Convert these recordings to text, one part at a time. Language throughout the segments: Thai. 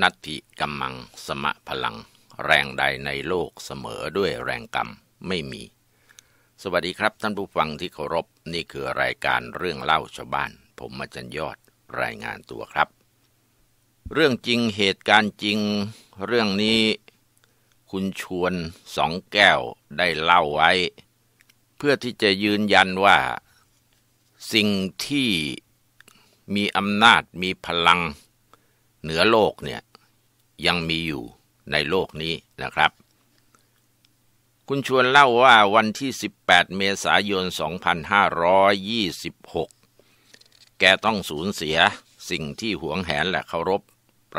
นัตถิกัมมังสมะพลังแรงใดในโลกเสมอด้วยแรงกรรมไม่มี สวัสดีครับท่านผู้ฟังที่เคารพนี่คือรายการเรื่องเล่าชาวบ้านผมมาจันยอดรายงานตัวครับ เรื่องจริงเหตุการณ์จริงเรื่องนี้คุณชวนสองแก้วได้เล่าไว้ เพื่อที่จะยืนยันว่าสิ่งที่มีอำนาจมีพลังเหนือโลกเนี่ยยังมีอยู่ในโลกนี้นะครับ คุณชวนเล่าว่าวันที่ 18 เมษายน 2526 แกต้องสูญเสียสิ่งที่หวงแหนและเคารพ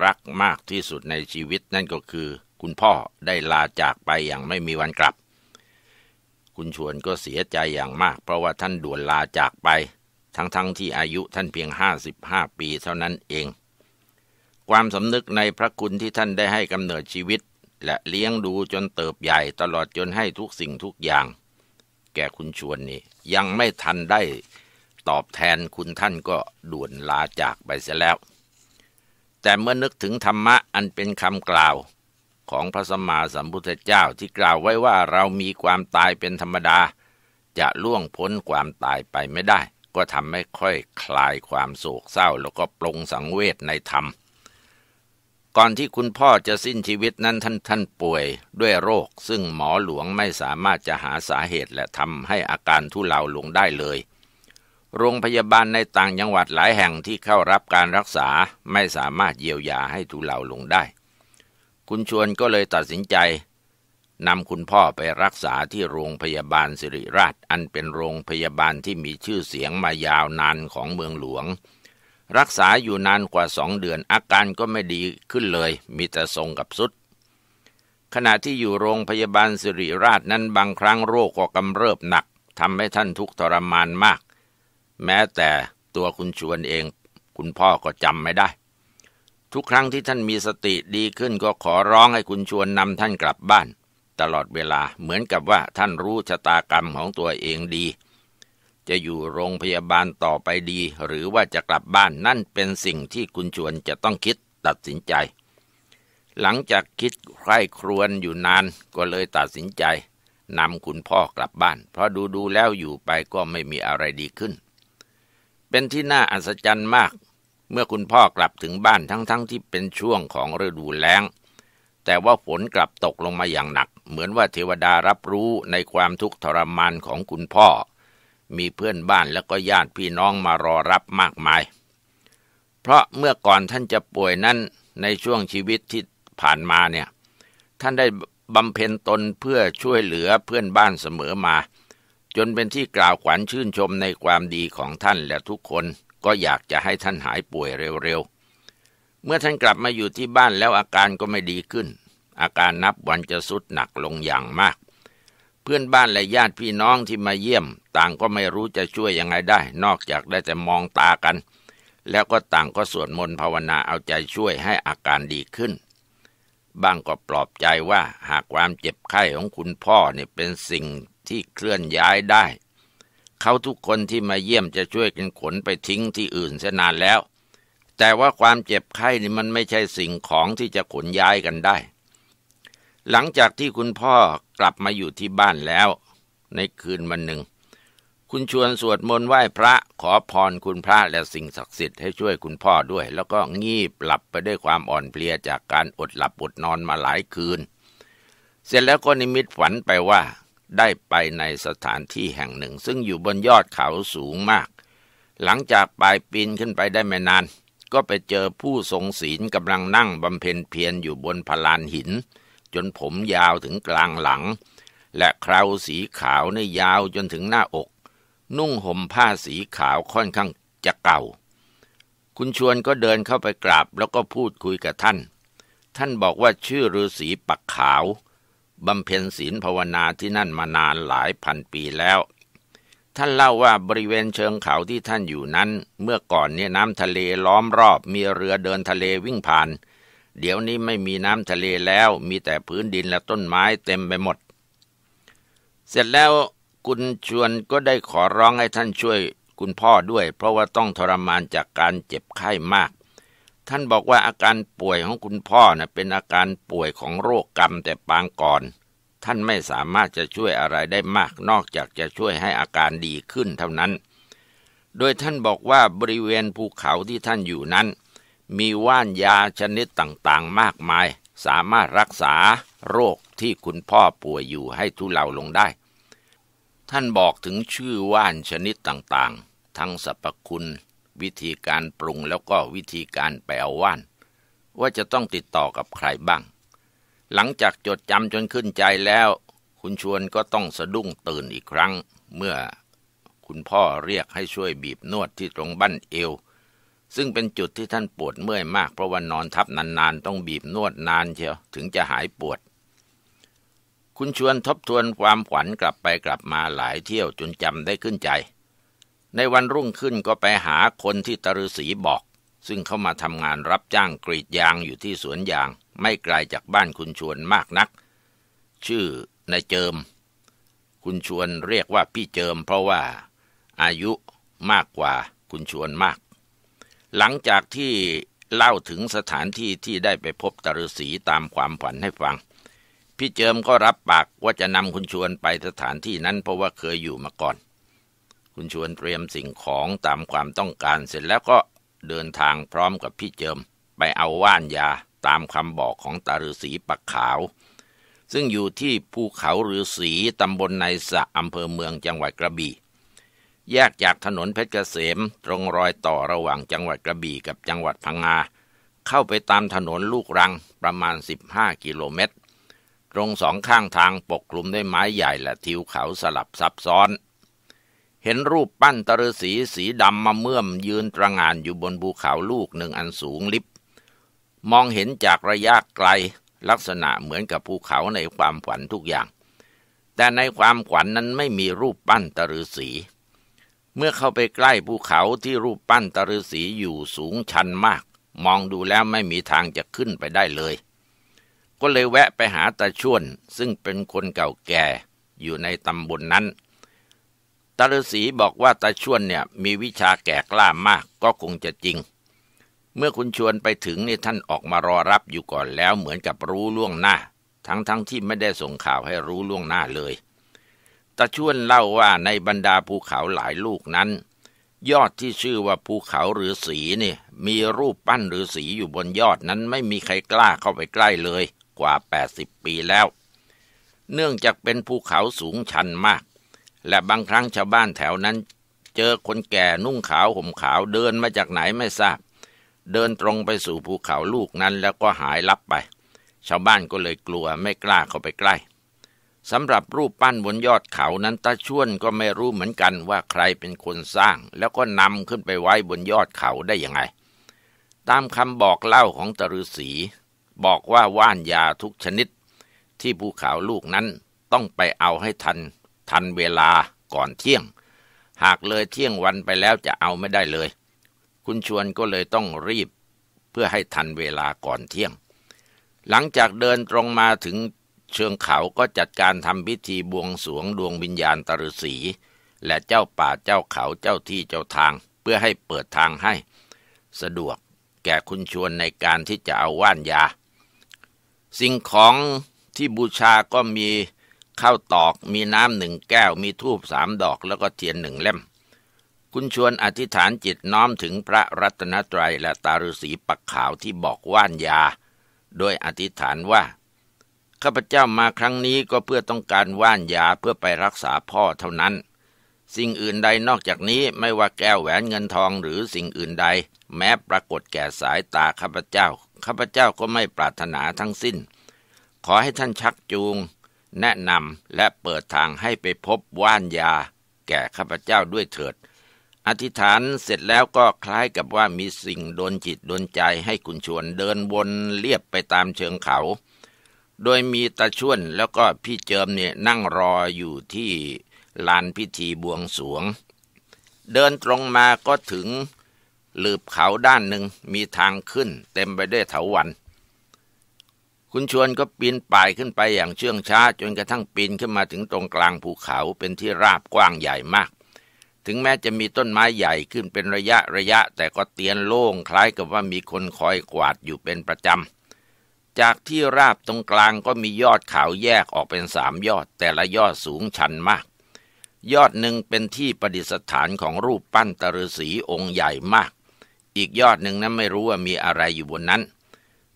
รักมากที่สุดในชีวิตนั่นก็คือคุณพ่อได้ลาจากไปอย่างไม่มีวันกลับ คุณชวนก็เสียใจอย่างมากเพราะว่าท่านด่วนลาจากไป ทั้งๆทที่อายุท่านเพียง 55 ปีเท่านั้นเองความสำนึกในพระคุณที่ท่านได้ให้กำเนิดชีวิต และเลี้ยงดูจนเติบใหญ่ตลอดจนให้ทุกสิ่งทุกอย่าง แก่คุณชวนนี่ ยังไม่ทันได้ตอบแทนคุณท่านก็ด่วนลาจากไปเสียแล้ว แต่เมื่อนึกถึงธรรมะ อันเป็นคำกล่าว ของพระสมมาสัมพุทธเจ้าที่กล่าวไว้ว่าเรามีความตายเป็นธรรมดา จะล่วงพ้นความตายไปไม่ได้ ก็ทำให้ค่อยคลายความโศกเศร้าแล้วก็ปรงสังเวชในธรรมก่อนที่คุณพ่อจะสิ้นชีวิตนั้นท่านท่านป่วย ด้วยโรคซึ่งหมอหลวงไม่สามารถจะหาสาเหตุ และทำให้อาการทุเลาลงได้เลย โรงพยาบาลในต่างจังหวัดหลายแห่งที่เข้ารับการรักษาไม่สามารถเยียวยาให้ทุเลาลงได้ คุณชวนก็เลยตัดสินใจนำคุณพ่อไปรักษาที่โรงพยาบาลสิริราช อันเป็นโรงพยาบาลที่มีชื่อเสียงมายาวนานของเมืองหลวงรักษาอยู่นานกว่าสองเดือนอาการก็ไม่ดีขึ้นเลยมีแต่ทรงกับสุด ขณะที่อยู่โรงพยาบาลสิริราชนั้นบางครั้งโรคก็กำเริบหนักทำให้ท่านทุกทรมานมาก แม้แต่ตัวคุณชวนเอง คุณพ่อก็จำไม่ได้ ทุกครั้งที่ท่านมีสติดีขึ้น ก็ขอร้องให้คุณชวนนำท่านกลับบ้าน ตลอดเวลาเหมือนกับว่าท่านรู้ชะตากรรมของตัวเองดีจะอยู่โรงพยาบาลต่อไปดีหรือว่าจะกลับบ้านนั่นเป็นสิ่งที่คุณชวนจะต้องคิดตัดสินใจ หลังจากคิดใคร่ครวญอยู่นานก็เลยตัดสินใจนำคุณพ่อกลับบ้าน เพราะดูดูแล้วอยู่ไปก็ไม่มีอะไรดีขึ้น เป็นที่น่าอัศจรรย์มาก เมื่อคุณพ่อกลับถึงบ้านทั้งๆทที่เป็นช่วงของฤดูแล้งแต่ว่าฝนกลับตกลงมาอย่างหนัก เหมือนว่าเทวดารับรู้ในความทุกข์ทรมานของคุณพ่อมีเพื่อนบ้านแล้วก็ญาติพี่น้องมารอรับมากมาย เพราะเมื่อก่อนท่านจะป่วยนั้นในช่วงชีวิตที่ผ่านมาเนี่ยท่านได้บำเพ็ญตนเพื่อช่วยเหลือเพื่อนบ้านเสมอมา จนเป็นที่กล่าวขวัญชื่นชมในความดีของท่านและทุกคนก็อยากจะให้ท่านหายป่วยเร็วๆ เมื่อท่านกลับมาอยู่ที่บ้านแล้วอาการก็ไม่ดีขึ้น อาการนับวันจะสุดหนักลงอย่างมากเพื่อนบ้านและญาติพี่น้องที่มาเยี่ยม ต่างก็ไม่รู้จะช่วยยังไงได้ นอกจากได้แต่มองตากัน แล้วก็ต่างก็สวดมนต์ภาวนาเอาใจช่วยให้อาการดีขึ้นบ้างก็ปลอบใจว่า หากความเจ็บไข้ของคุณพ่อเนี่ยเป็นสิ่งที่เคลื่อนย้ายได้ เขาทุกคนที่มาเยี่ยมจะช่วยกันขนไปทิ้งที่อื่นเสียนานแล้ว แต่ว่าความเจ็บไข้นี่มันไม่ใช่สิ่งของที่จะขนย้ายกันได้หลังจากที่คุณพ่อกลับมาอยู่ที่บ้านแล้ว ในคืนวันหนึ่ง คุณชวนสวดมนต์ไหว้พระขอพรคุณพระและสิ่งศักดิ์สิทธิ์ให้ช่วยคุณพ่อด้วย แล้วก็งีบหลับไปด้วยความอ่อนเพลียจากการอดหลับอดนอนมาหลายคืน เสร็จแล้วก็นิมิตฝันไปว่าได้ไปในสถานที่แห่งหนึ่ง ซึ่งอยู่บนยอดเขาสูงมาก หลังจากปลายปีนขึ้นไปได้ไม่นาน ก็ไปเจอผู้ทรงศีลกำลังนั่งบำเพ็ญเพียรอยู่บนพลานหินจนผมยาวถึงกลางหลัง และคราวสีขาวในยาวจนถึงหน้าอก นุ่งห่มผ้าสีขาวค่อนข้างจะเก่า คุณชวนก็เดินเข้าไปกราบแล้วก็พูดคุยกับท่าน ท่านบอกว่าชื่อฤาษีปักขาวบำเพ็ญศีลภาวนาที่นั่นมานานหลายพันปีแล้ว ท่านเล่าว่าบริเวณเชิงเขาที่ท่านอยู่นั้น เมื่อก่อนเนี่ยน้ำทะเลล้อมรอบมีเรือเดินทะเลวิ่งผ่านเดี๋ยวนี้ไม่มีน้ำทะเลแล้วมีแต่พื้นดินและต้นไม้เต็มไปหมด เสร็จแล้วคุณชวนก็ได้ขอร้อง ให้ท่านช่วยคุณพ่อด้วยเพราะว่าต้องทรมานจากการเจ็บไข้มาก ท่านบอกว่าอาการป่วยของคุณพ่อนะ่ะเป็นอาการป่วยของโรคกรรมแต่ปางก่อน ท่านไม่สามารถจะช่วยอะไรได้มากนอกจากจะช่วยให้อาการดีขึ้นเท่านั้น โดยท่านบอกว่าบริเวณภูเขาที่ท่านอยู่นั้นมีว่านยาชนิดต่างๆ มากมาย สามารถรักษาโรคที่คุณพ่อป่วยอยู่ให้ทุเลาลงได้ ท่านบอกถึงชื่อว่านชนิดต่างๆ ทั้งสรรพคุณ วิธีการปรุงแล้วก็วิธีการแปลว่าน ว่าจะต้องติดต่อกับใครบ้าง หลังจากจดจำจนขึ้นใจแล้ว คุณชวนก็ต้องสะดุ้งตื่นอีกครั้ง เมื่อคุณพ่อเรียกให้ช่วยบีบนวดที่ตรงบั้นเอวซึ่งเป็นจุดที่ท่านปวดเมื่อยมากเพราะว่านอนทับนานๆต้องบีบนวดนานเชียวถึงจะหายปวด คุณชวนทบทวนความขวัญกลับไปกลับมาหลายเที่ยว จนจำได้ขึ้นใจ ในวันรุ่งขึ้นก็ไปหาคนที่ตุษีบอก ซึ่งเขามาทำงานรับจ้างกรีดยางอยู่ที่สวนยางไม่ไกลจากบ้านคุณชวนมากนัก ชื่อนายเจิม คุณชวนเรียกว่าพี่เจิม เพราะว่าอายุมากกว่าคุณชวนมากหลังจากที่เล่าถึงสถานที่ที่ได้ไปพบตรุษีตามความฝันให้ฟัง พี่เจิมก็รับปากว่าจะนำคุณชวนไปสถานที่นั้นเพราะว่าเคยอยู่มาก่อน คุณชวนเตรียมสิ่งของตามความต้องการเสร็จแล้วก็เดินทางพร้อมกับพี่เจิมไปเอาว่านยาตามคำบอกของตาฤษีปักขาว ซึ่งอยู่ที่ภูเขาฤาษีตำบลในสะอำเภอเมืองจังหวัดกระบี่แยกจากถนนเพชรเกษมตรงรอยต่อระหว่างจังหวัดกระบี่กับจังหวัดพังงา เข้าไปตามถนนลูกรังประมาณ 15 กิโลเมตร ตรงสองข้างทางปกคลุมด้วยไม้ใหญ่และทิวเขาสลับซับซ้อน เห็นรูปปั้นตฤษีสีดำมาเมื่อมยืนตระงานอยู่บนภูเขาลูกหนึ่งอันสูงลิบมองเห็นจากระยะไกลลักษณะเหมือนกับภูเขาในความฝันทุกอย่าง แต่ในความขวัญนนั้นไม่มีรูปปั้นตฤษีเมื่อเข้าไปใกล้ภูเขาที่รูปปั้นตฤษีอยู่สูงชันมาก มองดูแล้วไม่มีทางจะขึ้นไปได้เลย ก็เลยแวะไปหาตาชวนซึ่งเป็นคนเก่าแก่อยู่ในตำบลนนั้นตาฤษีบอกว่าตาชวนเนี่ยมีวิชาแก่กล้ามาก ก็คงจะจริง เมื่อคุณชวนไปถึงนี่ท่านออกมารอรับอยู่ก่อนแล้วเหมือนกับรู้ล่วงหน้า ทั้งๆทที่ไม่ได้ส่งข่าวให้รู้ล่วงหน้าเลยตะชวนเล่าว่าในบรรดาภูเขาหลายลูกนั้น ยอดที่ชื่อว่าภูเขาหรือสีนี่มีรูปปั้นหรือสีอยู่บนยอดนั้นไม่มีใครกล้าเข้าไปใกล้เลย กว่า80ปีแล้ว เนื่องจากเป็นภูเขาสูงชันมาก และบางครั้งชาวบ้านแถวนั้น เจอคนแก่นุ่งขาวห่มขาวเดินมาจากไหนไม่ทราบ เดินตรงไปสู่ภูเขาลูกนั้นแล้วก็หายลับไป ชาวบ้านก็เลยกลัวไม่กล้าเข้าไปใกล้สำหรับรูปปั้นบนยอดเขานั้นตาชวนก็ไม่รู้เหมือนกันว่าใครเป็นคนสร้างแล้วก็นำขึ้นไปไว้บนยอดเขาได้ยังไง ตามคำบอกเล่าของตรุษี บอกว่าว่านยาทุกชนิด ที่ภูเขาลูกนั้นต้องไปเอาให้ทัน ทันเวลาก่อนเที่ยง หากเลยเที่ยงวันไปแล้วจะเอาไม่ได้เลย คุณชวนก็เลยต้องรีบเพื่อให้ทันเวลาก่อนเที่ยงหลังจากเดินตรงมาถึงเชิงเขาก็จัดการทำพิธีบวงสวงดวงวิญญาณตุษีและเจ้าป่าเจ้าเขาเจ้าที่เจ้าทางเพื่อให้เปิดทางให้ สะดวกแก่คุณชวนในการที่จะเอาว่านยา สิ่งของที่บูชาก็มีข้าวตอกมีน้ำหนึ่งแก้วมีทูบสามดอกแล้วก็เทียนหนึ่งเล่ม คุณชวนอธิษฐานจิตน้อมถึงพระรัตนตรัยและตาฤษีปักขาวที่บอกว่านยาโดยอธิษฐานว่าข้าพเจ้ามาครั้งนี้ก็เพื่อต้องการว่านยาเพื่อไปรักษาพ่อเท่านั้น สิ่งอื่นใดนอกจากนี้ไม่ว่าแก้วแหวนเงินทองหรือสิ่งอื่นใด แม้ปรากฏแก่สายตาข้าพเจ้าข้าพเจ้าก็ไม่ปรารถนาทั้งสิ้น ขอให้ท่านชักจูง แนะนำและเปิดทางให้ไปพบว่านยา แก่ข้าพเจ้าด้วยเถิด อธิษฐานเสร็จแล้วก็คล้ายกับว่ามีสิ่งโดนจิตโดนใจให้คุณชวนเดินวนเลียบไปตามเชิงเขาโดยมีตาชวนแล้วก็พี่เจิมเนี่ยนั่งรออยู่ที่ลานพิธีบวงสวง เดินตรงมาก็ถึงหลืบเขาด้านหนึ่งมีทางขึ้นเต็มไปด้วยเถาวันคุณชวนก็ปีนป่ายขึ้นไปอย่างเชื่องช้าจนกระทั่งปีนขึ้นมาถึงตรงกลางภูเขาเป็นที่ราบกว้างใหญ่มาก ถึงแม้จะมีต้นไม้ใหญ่ขึ้นเป็นระยะระยะ แต่ก็เตียนโล่งคล้ายกับว่ามีคนคอยกวาดอยู่เป็นประจำจากที่ราบตรงกลางก็มียอดเขาแยกออกเป็นสามยอด แต่ละยอดสูงชันมาก ยอดหนึ่งเป็นที่ประดิษฐานของรูปปั้นตรุษีองค์ใหญ่มาก อีกยอดหนึ่งนั้นไม่รู้ว่ามีอะไรอยู่บนนั้น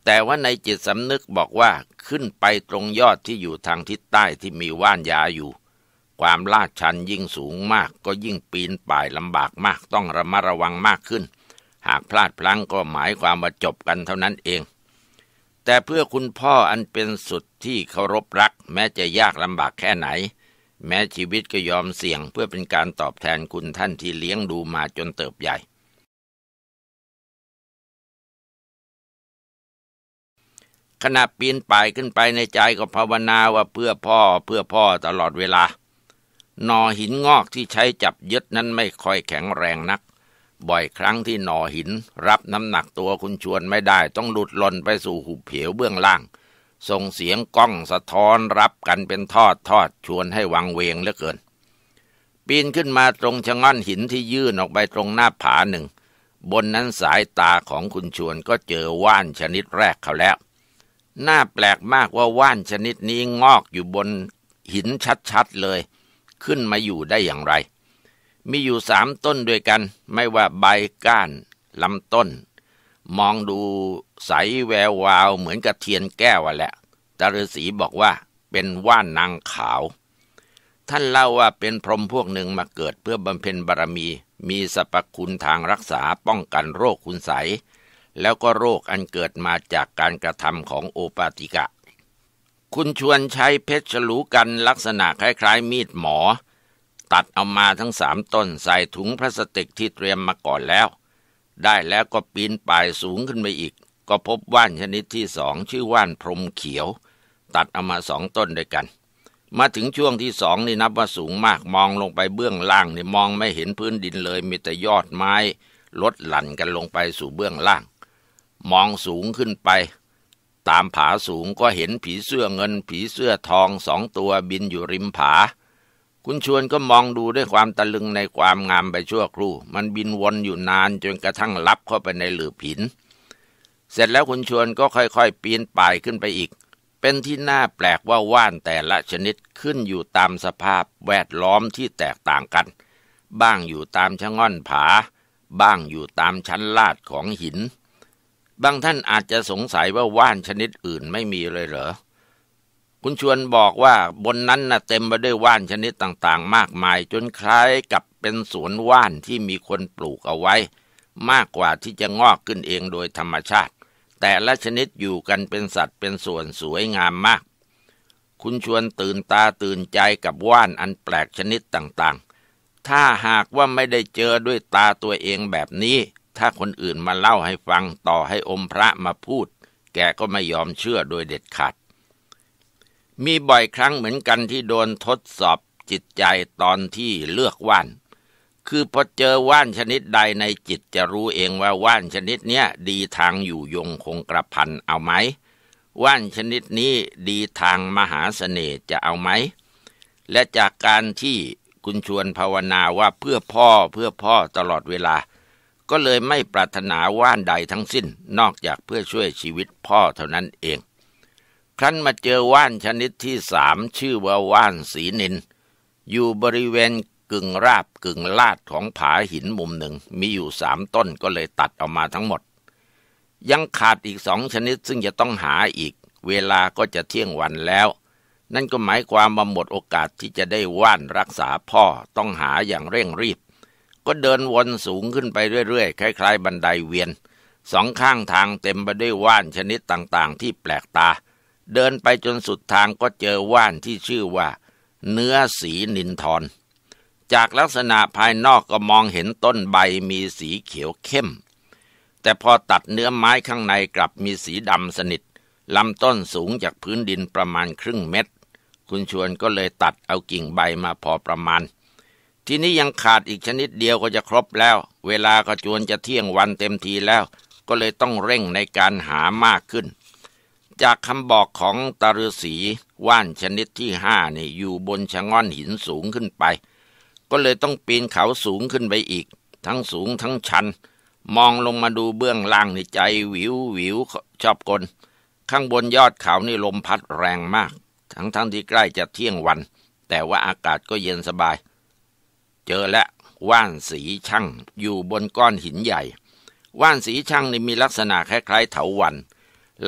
แต่ว่าในจิตสำนึกบอกว่าขึ้นไปตรงยอดที่อยู่ทางทิศใต้ที่มีว่านยาอยู่ ความลาดชันยิ่งสูงมากก็ยิ่งปีนป่ายลำบากมาก ต้องระมัดระวังมากขึ้น หากพลาดพลั้งก็หมายความว่าจบกันเท่านั้นเองแต่เพื่อคุณพ่ออันเป็นสุดที่เคารพรัก แม้จะยากลำบากแค่ไหน แม้ชีวิตก็ยอมเสี่ยงเพื่อเป็นการตอบแทนคุณท่านที่เลี้ยงดูมาจนเติบใหญ่ ขณะปีนป่ายขึ้นไปในใจก็ภาวนาว่าเพื่อพ่อเพื่อพ่อตลอดเวลาหนอหินงอกที่ใช้จับยึดนั้นไม่ค่อยแข็งแรงนักบ่อยครั้งที่หน่อหินรับน้ำหนักตัวคุณชวนไม่ได้ต้องหลุดหล่นไปสู่หุบเหวเบื้องล่าง ส่งเสียงก้องสะท้อนรับกันเป็นทอดทอดชวนให้วังเวงเหลือเกิน ปีนขึ้นมาตรงชะง่อนหินที่ยื่นออกไปตรงหน้าผาหนึ่ง บนนั้นสายตาของคุณชวนก็เจอว่านชนิดแรกเขาแล้วน่าแปลกมากว่าว่านชนิดนี้งอกอยู่บนหินชัดๆเลย ขึ้นมาอยู่ได้อย่างไรมีอยู่สามต้นด้วยกัน ไม่ว่าใบก้านลำต้น มองดูใสแวววาวเหมือนกับเทียนแก้วแหละตาฤษีบอกว่าเป็นว่านนางขาว ท่านเล่าว่าเป็นพรหมพวกหนึ่งมาเกิดเพื่อบำเพ็ญบารมี มีสรรพคุณทางรักษาป้องกันโรคคุณใส แล้วก็โรคอันเกิดมาจากการกระทำของโอปาติกะ คุณชวนใช้เพชรฉลูกันลักษณะคล้ายๆ มีดหมอตัดเอามาทั้งสามต้น ใส่ถุงพลาสติกที่เตรียมมาก่อนแล้ว ได้แล้วก็ปีนป่ายสูงขึ้นไปอีก ก็พบว่านชนิดที่สองชื่อว่านพรมเขียว ตัดเอามาสองต้นด้วยกัน มาถึงช่วงที่สองนี่นับว่าสูงมากมองลงไปเบื้องล่างนี่มองไม่เห็นพื้นดินเลยมีแต่ยอดไม้ลดหลั่นกันลงไปสู่เบื้องล่าง มองสูงขึ้นไป ตามผาสูงก็เห็นผีเสื้อเงินผีเสื้อทองสองตัวบินอยู่ริมผาคุณชวนก็มองดูด้วยความตะลึงในความงามไปชั่วครู่ มันบินวนอยู่นานจนกระทั่งลับเข้าไปในหลืบหิน เสร็จแล้วคุณชวนก็ค่อยๆปีนป่ายขึ้นไปอีก เป็นที่น่าแปลกว่าว่านแต่ละชนิดขึ้นอยู่ตามสภาพแวดล้อมที่แตกต่างกัน บ้างอยู่ตามชะง่อนผา บ้างอยู่ตามชั้นลาดของหิน บางท่านอาจจะสงสัยว่าว่านชนิดอื่นไม่มีเลยเหรอคุณชวนบอกว่าบนนั้นนะ่ะเต็มไปด้วยว่านชนิดต่างๆ มากมายจนคล้ายกับเป็นสวนว่านที่มีคนปลูกเอาไว้ มากกว่าที่จะงอกขึ้นเองโดยธรรมชาติ แต่ละชนิดอยู่กันเป็นสัตว์เป็นส่วนสวยงามมาก คุณชวนตื่นตาตื่นใจกับว่านอันแปลกชนิดต่างๆ ถ้าหากว่าไม่ได้เจอด้วยตาตัวเองแบบนี้ ถ้าคนอื่นมาเล่าให้ฟังต่อให้อมพระมาพูด แกก็ไม่ยอมเชื่อโดยเด็ดขาดมีบ่อยครั้งเหมือนกันที่โดนทดสอบจิตใจตอนที่เลือกว่านคือพอเจอว่านชนิดใดในจิตจะรู้เองว่าว่านชนิดเนี้ยดีทางอยู่ยงคงกระพันเอาไหมว่านชนิดนี้ดีทางมหาสเสน่ห์จะเอาไหมและจากการที่คุณชวนภาวนาว่าเพื่อพ่อเพื่อพ่อตลอดเวลา ก็เลยไม่ปรารถนาว่านใดทั้งสิ้นนอกจากเพื่อช่วยชีวิตพ่อเท่านั้นเองครั้นมาเจอว่านชนิดที่สาม ชื่อว่าว่านสีนินอยู่บริเวณกึ่งราบกึ่งลาดของผาหินมุมหนึ่ง มีอยู่สามต้นก็เลยตัดออกมาทั้งหมด ยังขาดอีกสองชนิดซึ่งจะต้องหาอีก เวลาก็จะเที่ยงวันแล้ว นั่นก็หมายความว่าหมดโอกาสที่จะได้ว่านรักษาพ่อต้องหาอย่างเร่งรีบ ก็เดินวนสูงขึ้นไปเรื่อยๆคล้ายๆ บันไดเวียนสองข้างทางเต็มไปด้วยว่านชนิดต่างๆ ที่แปลกตาเดินไปจนสุดทางก็เจอว่านที่ชื่อว่า เนื้อสีนินทรจากลักษณะภายนอกก็มองเห็นต้นใบมีสีเขียวเข้ม แต่พอตัดเนื้อไม้ข้างในกลับมีสีดำสนิทลำต้นสูงจากพื้นดินประมาณครึ่งเมตรคุณชวนก็เลยตัดเอากิ่งใบมาพอประมาณ ทีนี้ยังขาดอีกชนิดเดียวก็จะครบแล้ว เวลาก็จวนจะเที่ยงวันเต็มทีแล้ว ก็เลยต้องเร่งในการหามากขึ้นจากคำบอกของตาฤษีว่านชนิดที่ห้าเนี่ยอยู่บนชะง่อนหินสูงขึ้นไป ก็เลยต้องปีนเขาสูงขึ้นไปอีก ทั้งสูงทั้งชันมองลงมาดูเบื้องล่างในใจหวิวหวิวชอบกลข้างบนยอดเขานี่ลมพัดแรงมาก ทั้งทั้งที่ใกล้จะเที่ยงวัน แต่ว่าอากาศก็เย็นสบาย เจอและว่านสีช่าง อยู่บนก้อนหินใหญ่ว่านสีช่างนี่มีลักษณะคล้ายๆเถาวัน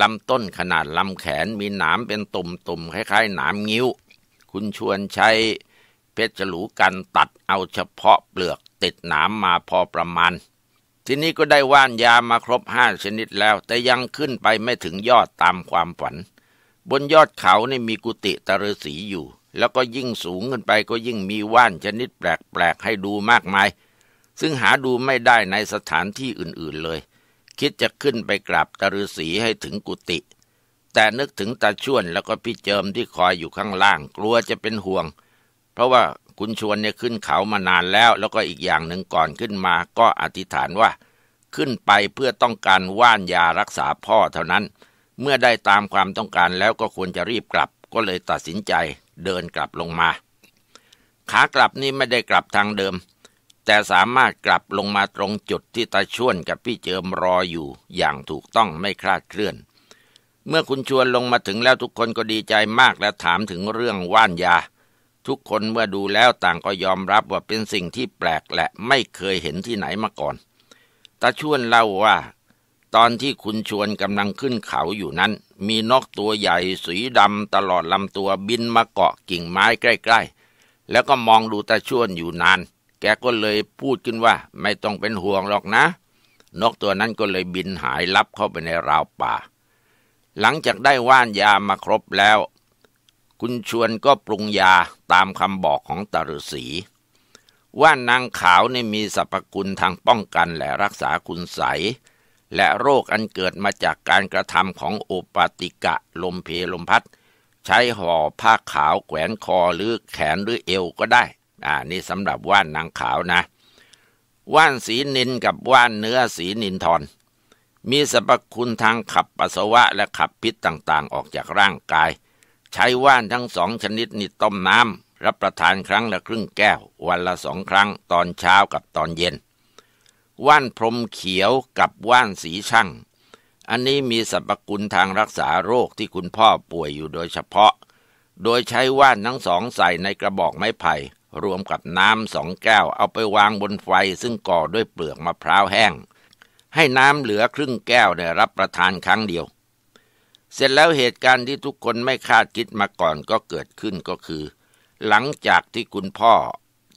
ลำต้นขนาดลำแขนมีหนามเป็นตุ่มตุ่มคล้ายๆหนามงิ้ว คุณชวนใช้เพชรฉลูกันตัดเอาเฉพาะเปลือก ติดหนามมาพอประมาณ ทีนี้ก็ได้ว่านยามาครบห้าชนิดแล้วแต่ยังขึ้นไปไม่ถึงยอดตามความฝัน บนยอดเขานี่มีกุฏิตฤศีอยู่ แล้วก็ยิ่งสูงขึ้นไปก็ยิ่งมีว่านชนิดแปลกๆให้ดูมากมาย ซึ่งหาดูไม่ได้ในสถานที่อื่นๆเลยคิดจะขึ้นไปกราบตาฤษีให้ถึงกุฏิแต่นึกถึงตาชวนแล้วก็พี่เจิมที่คอยอยู่ข้างล่าง กลัวจะเป็นห่วง เพราะว่าคุณชวนเนี่ยขึ้นเขามานานแล้ว แล้วก็อีกอย่างหนึ่งก่อนขึ้นมา ก็อธิษฐานว่า ขึ้นไปเพื่อต้องการว่านยารักษาพ่อเท่านั้น เมื่อได้ตามความต้องการแล้วก็ควรจะรีบกลับ ก็เลยตัดสินใจเดินกลับลงมา ขากลับนี่ไม่ได้กลับทางเดิมแต่สามารถกลับลงมาตรงจุดที่ตาชวนกับพี่เจิมรออยู่อย่างถูกต้องไม่คลาดเคลื่อน เมื่อคุณชวนลงมาถึงแล้วทุกคนก็ดีใจมากและถามถึงเรื่องว่านยา ทุกคนเมื่อดูแล้วต่างก็ยอมรับว่าเป็นสิ่งที่แปลกและไม่เคยเห็นที่ไหนมาก่อนตาชวนเล่าว่าตอนที่คุณชวนกำลังขึ้นเขาอยู่นั้น มีนกตัวใหญ่สีดำตลอดลำตัวบินมาเกาะกิ่งไม้ใกล้ ๆ แล้วก็มองดูตาชวนอยู่นานแกก็เลยพูดขึ้นว่า ไม่ต้องเป็นห่วงหรอกนะ นกตัวนั้นก็เลยบินหายลับเข้าไปในราวป่า หลังจากได้ว่านยามาครบแล้ว คุณชวนก็ปรุงยาตามคำบอกของตาฤษีว่านนางขาวนี่มีสรรพคุณทางป้องกันและรักษาคุณใส และโรคอันเกิดมาจากการกระทำของโอปาติกะลมเพลมพัดใช้ห่อผ้าขาวแขวนคอหรือแขนหรือเอวก็ได้อ่านี่สำหรับว่านนางขาวนะว่านสีนินกับว่านเนื้อสีนินทอนมีสรรพคุณทางขับปัสสาวะและขับพิษต่างๆออกจากร่างกาย ใช้ว่านทั้งสองชนิดนี้ต้มน้ำรับประทานครั้งละครึ่งแก้ว วันละสองครั้งตอนเช้ากับตอนเย็นว่านพรมเขียวกับว่านสีช่าง อันนี้มีสรรพคุณทางรักษาโรคที่คุณพ่อป่วยอยู่โดยเฉพาะ โดยใช้ว่านทั้งสองใส่ในกระบอกไม้ไผ่รวมกับน้ำสองแก้วเอาไปวางบนไฟซึ่งก่อด้วยเปลือกมะพร้าวแห้ง ให้น้ำเหลือครึ่งแก้วเนี่ยรับประทานครั้งเดียว เสร็จแล้วเหตุการณ์ที่ทุกคนไม่คาดคิดมาก่อนก็เกิดขึ้นก็คือ หลังจากที่คุณพ่อ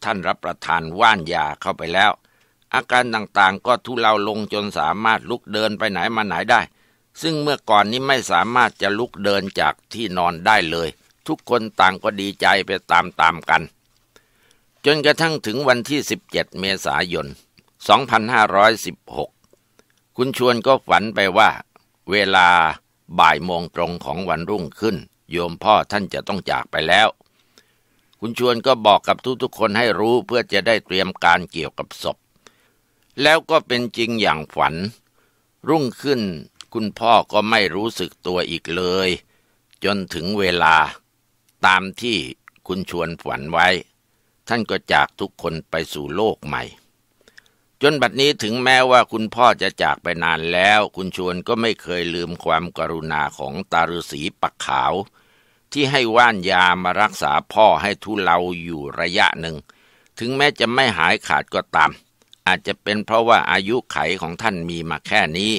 ท่านรับประทานว่านยาเข้าไปแล้ว อาการต่างๆก็ทุเลาลงจนสามารถลุกเดินไปไหนมาไหนได้ ซึ่งเมื่อก่อนนี้ไม่สามารถจะลุกเดินจากที่นอนได้เลย ทุกคนต่างก็ดีใจไปตามๆกันจนกระทั่งถึงวันที่ 17 เมษายน 2516 คุณชวนก็ฝันไปว่าเวลาบ่ายโมงตรงของวันรุ่งขึ้น โยมพ่อท่านจะต้องจากไปแล้ว คุณชวนก็บอกกับทุก ๆคนให้รู้เพื่อจะได้เตรียมการเกี่ยวกับศพ แล้วก็เป็นจริงอย่างฝัน รุ่งขึ้นคุณพ่อก็ไม่รู้สึกตัวอีกเลย จนถึงเวลาตามที่คุณชวนฝันไว้ท่านก็จากทุกคนไปสู่โลกใหม่ จนบัดนี้ถึงแม้ว่าคุณพ่อจะจากไปนานแล้ว คุณชวนก็ไม่เคยลืมความกรุณาของตาฤษีปักขาว ที่ให้ว่านยามารักษาพ่อให้ทุเลาอยู่ระยะหนึ่ง ถึงแม้จะไม่หายขาดก็ตามอาจจะเป็นเพราะว่าอายุไขของท่านมีมาแค่นี้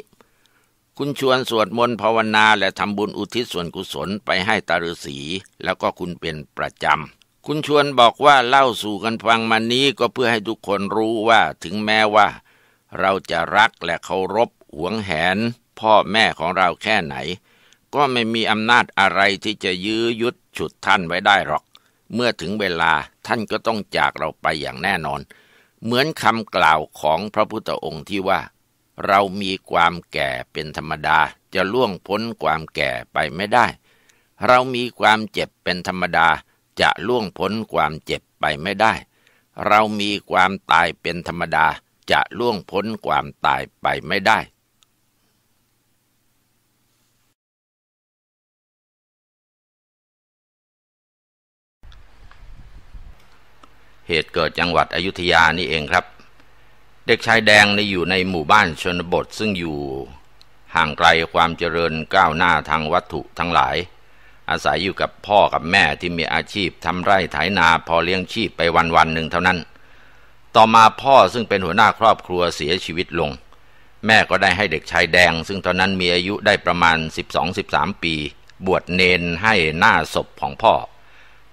คุณชวนสวดมนต์ภาวนาและทำบุญอุทิศส่วนกุศลไปให้ตาฤษี แล้วก็คุณเป็นประจำคุณชวนบอกว่าเล่าสู่กันฟังมานี้ก็เพื่อให้ทุกคนรู้ว่าถึงแม้ว่า เราจะรักและเคารพหวงแหนพ่อแม่ของเราแค่ไหน ก็ไม่มีอำนาจอะไรที่จะยื้อยุดฉุดท่านไว้ได้ หรอก เมื่อถึงเวลาท่านก็ต้องจากเราไปอย่างแน่นอน เหมือนคำกล่าวของพระพุทธองค์ที่ว่า เรามีความแก่เป็นธรรมดา จะล่วงพ้นความแก่ไปไม่ได้ เรามีความเจ็บเป็นธรรมดาจะล่วงพ้นความเจ็บไปไม่ได้ เรามีความตายเป็นธรรมดา จะล่วงพ้นความตายไปไม่ได้ เหตุเกิดจังหวัดอยุธยานี่เองครับ เด็กชายแดงนี่อยู่ในหมู่บ้านชนบทซึ่งอยู่ห่างไกลความเจริญก้าวหน้าทางวัตถุทั้งหลายอาศัยอยู่กับพ่อกับแม่ที่มีอาชีพทำไร่ไถนาพอเลี้ยงชีพไปวันวันหนึ่งเท่านั้น ต่อมาพ่อซึ่งเป็นหัวหน้าครอบครัวเสียชีวิตลง แม่ก็ได้ให้เด็กชายแดง ซึ่งตอนนั้นมีอายุได้ประมาณ12-13ปี บวชเนนให้หน้าศพของพ่อ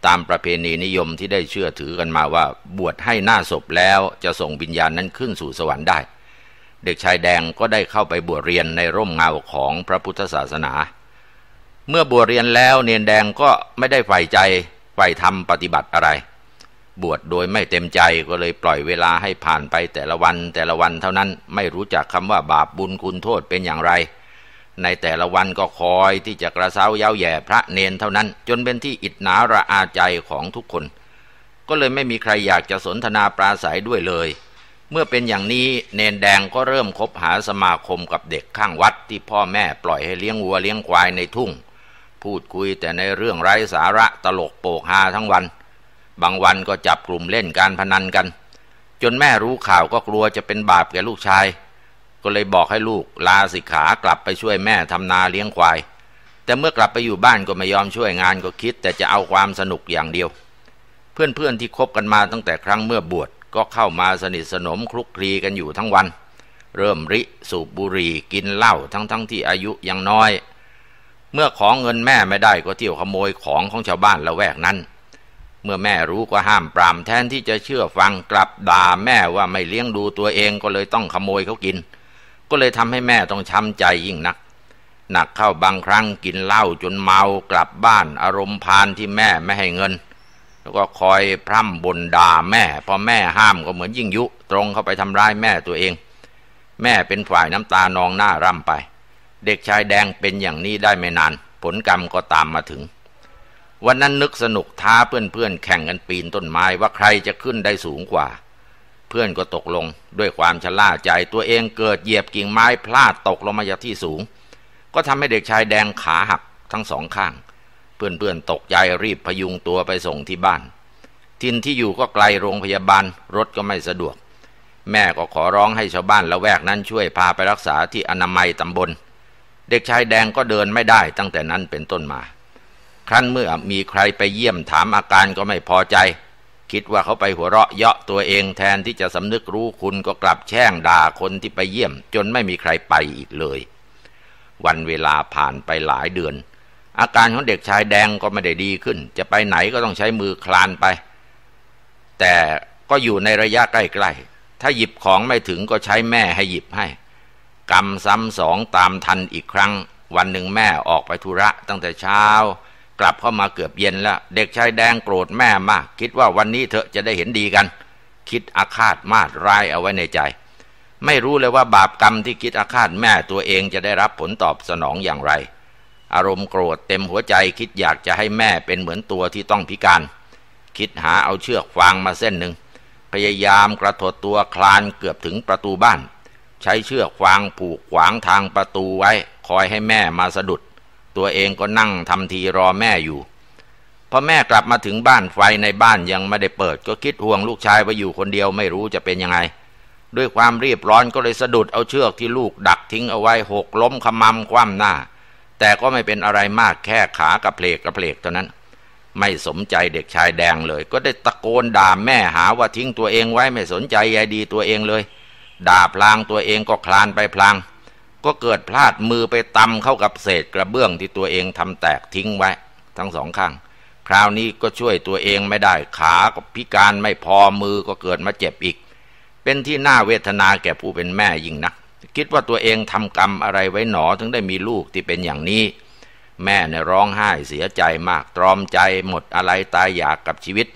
ตามประเพณีนิยมที่ได้เชื่อถือกันมาว่า บวชให้หน้าศพแล้วจะส่งวิญญาณนั้นขึ้นสู่สวรรค์ได้เด็กชายแดงก็ได้เข้าไปบวชเรียนในร่มเงาของพระพุทธศาสนาเมื่อบวชเรียนแล้วเนียนแดงก็ไม่ได้ใฝ่ใจใฝ่ทำปฏิบัติอะไร บวชโดยไม่เต็มใจก็เลยปล่อยเวลาให้ผ่านไปแต่ละวัน แต่ละวันเท่านั้นไม่รู้จักคำว่าบาปบุญคุณโทษเป็นอย่างไร ในแต่ละวันก็คอยที่จะกระเซ้าเย้าแย่พระเนน เท่านั้น จนเป็นที่อิดหนาระอาใจของทุกคน ก็เลยไม่มีใครอยากจะสนทนาปราศัยด้วยเลย เมื่อเป็นอย่างนี้เนนแดงก็เริ่มคบหาสมาคมกับเด็กข้างวัดที่พ่อแม่ปล่อยให้เลี้ยงวัวเลี้ยงควายในทุ่งพูดคุยแต่ในเรื่องไร้สาระตลกโปกฮาทั้งวัน บางวันก็จับกลุ่มเล่นการพนันกัน จนแม่รู้ข่าวก็กลัวจะเป็นบาปแก่ลูกชาย ก็เลยบอกให้ลูกลาสิกขากลับไปช่วยแม่ทำนาเลี้ยงควาย แต่เมื่อกลับไปอยู่บ้านก็ไม่ยอมช่วยงานก็คิด แต่จะเอาความสนุกอย่างเดียว เพื่อนๆที่คบกันมาตั้งแต่ครั้งเมื่อบวชก็เข้ามาสนิทสนมคลุกคลีกันอยู่ทั้งวัน เริ่มริสูบบุหรี่กินเหล้าทั้งๆทที่อายุยังน้อยเมื่อของเงินแม่ไม่ได้ก็เที่ยวขโมยของของชาวบ้านละแวกนั้น เมื่อแม่รู้ก็ห้ามปรามแทนที่จะเชื่อฟังกลับด่าแม่ว่าไม่เลี้ยงดูตัวเองก็เลยต้องขโมยเขากิน ก็เลยทำให้แม่ต้องช้ำใจยิ่งนักหนักเข้าบางครั้งกินเหล้าจนเมากลับบ้านอารมณ์พานที่แม่ไม่ให้เงินแล้วก็คอยพร่ำบ่นด่าแม่พอแม่ห้ามก็เหมือนยิ่งยุ ตรงเข้าไปทำร้ายแม่ตัวเอง แม่เป็นฝ่ายน้ำตานองหน้าร่ำไปเด็กชายแดงเป็นอย่างนี้ได้ไม่นาน ผลกรรมก็ตามมาถึง วันนั้นนึกสนุกท้าเพื่อนๆแข่งกันปีนต้นไม้ว่าใครจะขึ้นได้สูงกว่า เพื่อนก็ตกลงด้วยความชะล่าใจตัวเองเกิดเหยียบกิ่งไม้พลาดตกลงมาจากที่สูง ก็ทำให้เด็กชายแดงขาหักทั้งสองข้าง เพื่อนๆตกใจรีบพยุงตัวไปส่งที่บ้านทินที่อยู่ก็ไกลโรงพยาบาล รถก็ไม่สะดวก แม่ก็ขอร้องให้ชาวบ้านละแวกนั้นช่วยพาไปรักษาที่อนามัยตำบลเด็กชายแดงก็เดินไม่ได้ตั้งแต่นั้นเป็นต้นมา ครั้นเมื่อมีใครไปเยี่ยมถามอาการก็ไม่พอใจ คิดว่าเขาไปหัวเราะ เยาะตัวเองแทนที่จะสำนึกรู้คุณก็กลับแช่งด่าคนที่ไปเยี่ยม จนไม่มีใครไปอีกเลย วันเวลาผ่านไปหลายเดือน อาการของเด็กชายแดงก็ไม่ได้ดีขึ้น จะไปไหนก็ต้องใช้มือคลานไป แต่ก็อยู่ในระยะใกล้ ๆ ถ้าหยิบของไม่ถึงก็ใช้แม่ให้หยิบให้กรรมซ้ำสองตามทันอีกครั้ง วันหนึ่งแม่ออกไปธุระตั้งแต่เช้า กลับเข้ามาเกือบเย็นแล้วเด็กชายแดงโกรธแม่มาก คิดว่าวันนี้เธอจะได้เห็นดีกัน คิดอาฆาตมาดร้ายเอาไว้ในใจ ไม่รู้เลยว่าบาปกรรมที่คิดอาฆาตแม่ตัวเองจะได้รับผลตอบสนองอย่างไร อารมณ์โกรธเต็มหัวใจคิดอยากจะให้แม่เป็นเหมือนตัวที่ต้องพิการ คิดหาเอาเชือกฟางมาเส้นหนึ่ง พยายามกระโดดตัวคลานเกือบถึงประตูบ้านใช้เชือกฟางผูกขวางทางประตูไว้คอยให้แม่มาสะดุด ตัวเองก็นั่งทำทีรอแม่อยู่ พอแม่กลับมาถึงบ้านไฟในบ้านยังไม่ได้เปิดก็คิดห่วงลูกชายไปอยู่คนเดียวไม่รู้จะเป็นยังไง ด้วยความรีบร้อนก็เลยสะดุด เอาเชือกที่ลูกดักทิ้งเอาไว้หกล้มขมำคว่ำหน้า แต่ก็ไม่เป็นอะไรมากแค่ขากระเพลกกระเพลกเท่านั้น ไม่สมใจเด็กชายแดงเลย ก็ได้ตะโกนด่าแม่หาว่าทิ้งตัวเองไว้ไม่สนใจยายดีตัวเองเลยด่าพลางตัวเองก็คลานไปพลางก็เกิดพลาดมือไปตำเข้ากับเศษกระเบื้องที่ตัวเองทำแตกทิ้งไว้ ทั้งสองข้างคราวนี้ก็ช่วยตัวเองไม่ได้ขาก็พิการไม่พอมือก็เกิดมาเจ็บอีก เป็นที่น่าเวทนาแก่ผู้เป็นแม่ยิ่งนัก คิดว่าตัวเองทำกรรมอะไรไว้หนอถึงได้มีลูกที่เป็นอย่างนี้ แม่เนี่ยร้องไห้เสียใจมากตรอมใจหมดอะไรตายอยากกับชีวิต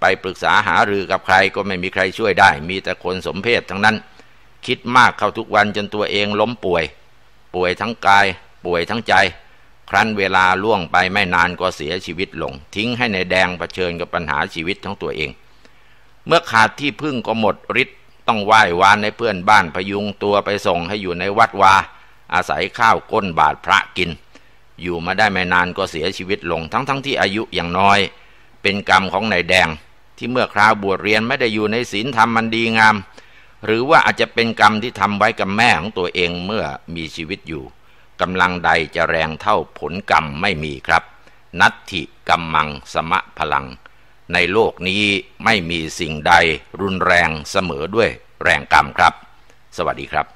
ไปปรึกษาหารือกับใครก็ไม่มีใครช่วยได้มีแต่คนสมเพศทั้งนั้น คิดมากเข้าทุกวันจนตัวเองล้มป่วย ป่วยทั้งกาย ป่วยทั้งใจ ครั้นเวลาล่วงไปไม่นานก็เสียชีวิตลง ทิ้งให้ในแดงเผชิญกับปัญหาชีวิตทั้งตัวเอง เมื่อขาดที่พึ่งก็หมดฤทธิ์ต้องไหว้วานในเพื่อนบ้านพยุงตัวไปส่งให้อยู่ในวัดวาอาศัยข้าวก้นบาทพระกิน อยู่มาได้ไม่นานก็เสียชีวิตลงทั้งๆทที่อายุอย่างน้อย เป็นกรรมของนายแดงที่เมื่อคราวบวชเรียนไม่ได้อยู่ในศีลธรรมมันดีงาม หรือว่าอาจจะเป็นกรรมที่ทำไว้กับแม่ของตัวเองเมื่อมีชีวิตอยู่กำลังใดจะแรงเท่าผลกรรมไม่มีครับ นัตถิกัมมังสมะพลัง ในโลกนี้ไม่มีสิ่งใดรุนแรงเสมอด้วยแรงกรรมครับ สวัสดีครับ